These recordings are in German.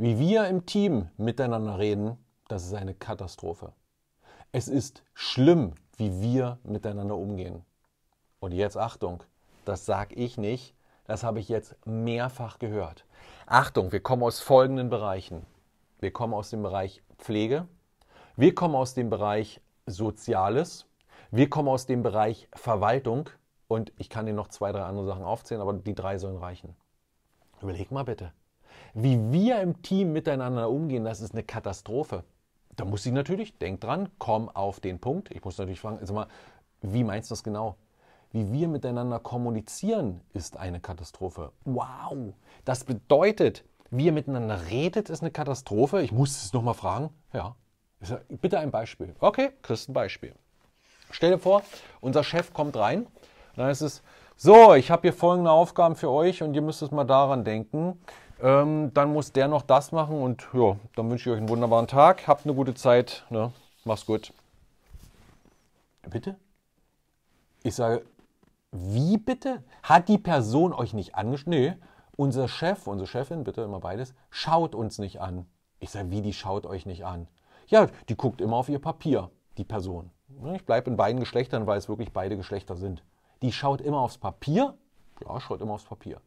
Wie wir im Team miteinander reden, das ist eine Katastrophe. Es ist schlimm, wie wir miteinander umgehen. Und jetzt Achtung, das sage ich nicht, das habe ich jetzt mehrfach gehört. Achtung, wir kommen aus folgenden Bereichen. Wir kommen aus dem Bereich Pflege, wir kommen aus dem Bereich Soziales, wir kommen aus dem Bereich Verwaltung und ich kann dir noch zwei, drei andere Sachen aufzählen, aber die drei sollen reichen. Überleg mal bitte, wie wir im Team miteinander umgehen, das ist eine Katastrophe. Da muss ich natürlich, denk dran, komm auf den Punkt. Ich muss natürlich fragen, sag mal, wie meinst du das genau? Wie wir miteinander kommunizieren, ist eine Katastrophe. Wow! Das bedeutet, wie ihr miteinander redet, ist eine Katastrophe. Ich muss es nochmal fragen. Ja. bitte ein Beispiel. Okay, kriegst ein Beispiel. Stell dir vor, unser Chef kommt rein. Dann ist es, so, ich habe hier folgende Aufgaben für euch und ihr müsst es mal daran denken. Ähm, dann muss der noch das machen und ja, dann wünsche ich euch einen wunderbaren Tag. Habt eine gute Zeit. Ne? Mach's gut. Bitte? Ich sage, wie bitte? Hat die Person euch nicht angeschaut? Nee, unser Chef, unsere Chefin, bitte immer beides, schaut uns nicht an. Ich sage, wie, die schaut euch nicht an? Ja, die guckt immer auf ihr Papier, die Person. Ne, ich bleibe in beiden Geschlechtern, weil es wirklich beide Geschlechter sind. Die schaut immer aufs Papier. Ja, schaut immer aufs Papier.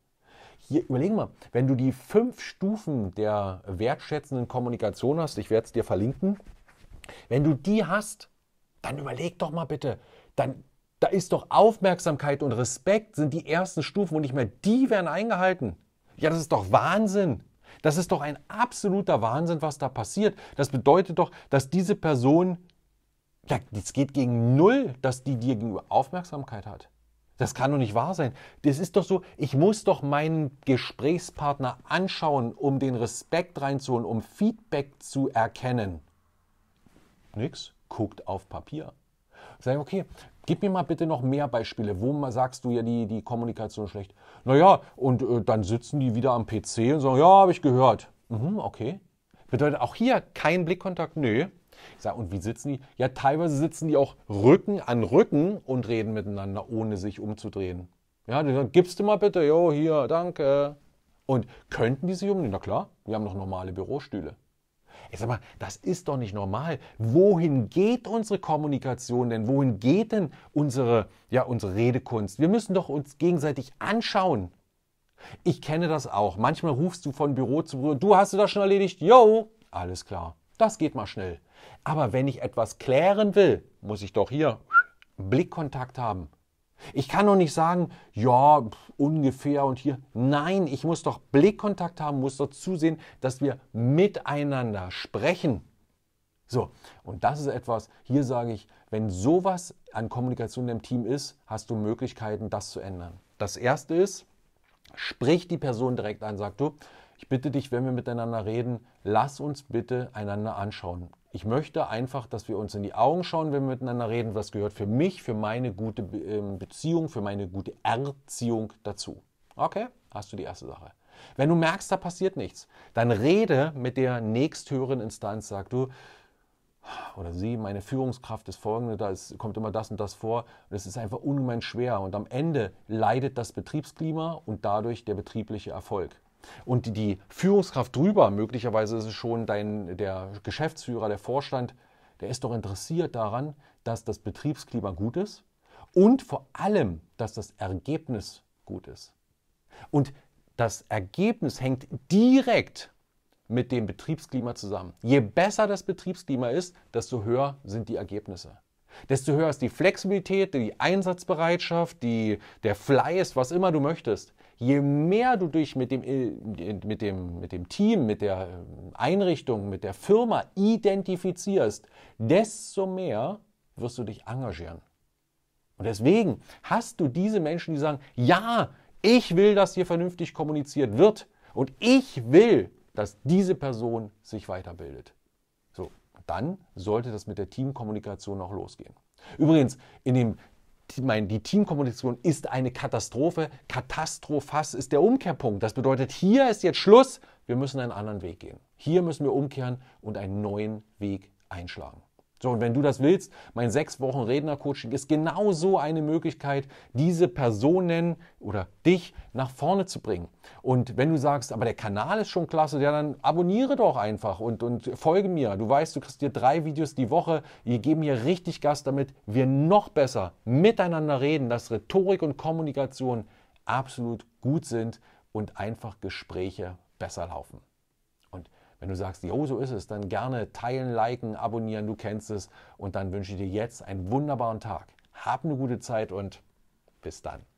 Hier, überlegen mal, wenn du die fünf Stufen der wertschätzenden Kommunikation hast, ich werde es dir verlinken, wenn du die hast, dann überleg doch mal bitte, dann, da ist doch Aufmerksamkeit und Respekt sind die ersten Stufen und nicht mehr die werden eingehalten. Ja, das ist doch Wahnsinn. Das ist doch ein absoluter Wahnsinn, was da passiert. Das bedeutet doch, dass diese Person, ja, es geht gegen null, dass die dir gegenüber Aufmerksamkeit hat. Das kann doch nicht wahr sein. Das ist doch so, ich muss doch meinen Gesprächspartner anschauen, um den Respekt reinzuholen, um Feedback zu erkennen. Nix, guckt auf Papier. Sag okay, gib mir mal bitte noch mehr Beispiele. Wo sagst du ja die, die Kommunikation schlecht? Naja, und äh, dann sitzen die wieder am PC und sagen, ja, habe ich gehört. Mhm, okay. Bedeutet auch hier kein Blickkontakt? Nö, nee. Ich sage, und wie sitzen die? Ja, teilweise sitzen die auch Rücken an Rücken und reden miteinander, ohne sich umzudrehen. Ja, die sagen, gibst du mal bitte, jo, hier, danke. Und könnten die sich umdrehen? Na klar, wir haben doch normale Bürostühle. Ich sag mal, das ist doch nicht normal. Wohin geht unsere Kommunikation denn? Wohin geht denn unsere, ja, unsere Redekunst? Wir müssen doch uns gegenseitig anschauen. Ich kenne das auch. Manchmal rufst du von Büro zu Büro. Du hast du das schon erledigt? jo, alles klar. Das geht mal schnell. Aber wenn ich etwas klären will, muss ich doch hier Blickkontakt haben. Ich kann doch nicht sagen, ja, ungefähr und hier. Nein, ich muss doch Blickkontakt haben, muss doch zusehen, dass wir miteinander sprechen. So, und das ist etwas, hier sage ich, wenn sowas an Kommunikation im Team ist, hast du Möglichkeiten, das zu ändern. Das erste ist, Sprich die Person direkt an, sag du, ich bitte dich, wenn wir miteinander reden, lass uns bitte einander anschauen. Ich möchte einfach, dass wir uns in die Augen schauen, wenn wir miteinander reden. Was gehört für mich, für meine gute ähm, Beziehung, für meine gute Erziehung dazu. Okay, hast du die erste Sache. Wenn du merkst, da passiert nichts, dann rede mit der nächsthöheren Instanz, sag du, oder sie, meine Führungskraft ist folgende, da ist, kommt immer das und das vor. Und es ist einfach ungemein schwer. Und am Ende leidet das Betriebsklima und dadurch der betriebliche Erfolg. Und die Führungskraft drüber, möglicherweise ist es schon dein, der Geschäftsführer, der Vorstand, der ist doch interessiert daran, dass das Betriebsklima gut ist und vor allem, dass das Ergebnis gut ist. Und das Ergebnis hängt direkt mit dem Betriebsklima zusammen. Je besser das Betriebsklima ist, desto höher sind die Ergebnisse. Desto höher ist die Flexibilität, die Einsatzbereitschaft, die, der Fleiß, was immer du möchtest. Je mehr du dich mit dem, äh, mit, dem, mit dem Team, mit der äh, Einrichtung, mit der Firma identifizierst, desto mehr wirst du dich engagieren. Und deswegen hast du diese Menschen, die sagen, ja, ich will, dass hier vernünftig kommuniziert wird und ich will, dass diese Person sich weiterbildet. So, dann sollte das mit der Teamkommunikation auch losgehen. Übrigens, in dem meine, die Teamkommunikation ist eine Katastrophe. Katastrophas ist der Umkehrpunkt. Das bedeutet, hier ist jetzt Schluss. Wir müssen einen anderen Weg gehen. Hier müssen wir umkehren und einen neuen Weg einschlagen. So, und wenn du das willst, mein sechs Wochen Redner-Coaching ist genau so eine Möglichkeit, diese Personen oder dich nach vorne zu bringen. Und wenn du sagst, aber der Kanal ist schon klasse, ja, dann abonniere doch einfach und, und folge mir. Du weißt, du kriegst dir drei Videos die Woche. Wir geben hier richtig Gas, damit wir noch besser miteinander reden, dass Rhetorik und Kommunikation absolut gut sind und einfach Gespräche besser laufen. Wenn du sagst, jo, so ist es, dann gerne teilen, liken, abonnieren, du kennst es. Und dann wünsche ich dir jetzt einen wunderbaren Tag. Hab eine gute Zeit und bis dann.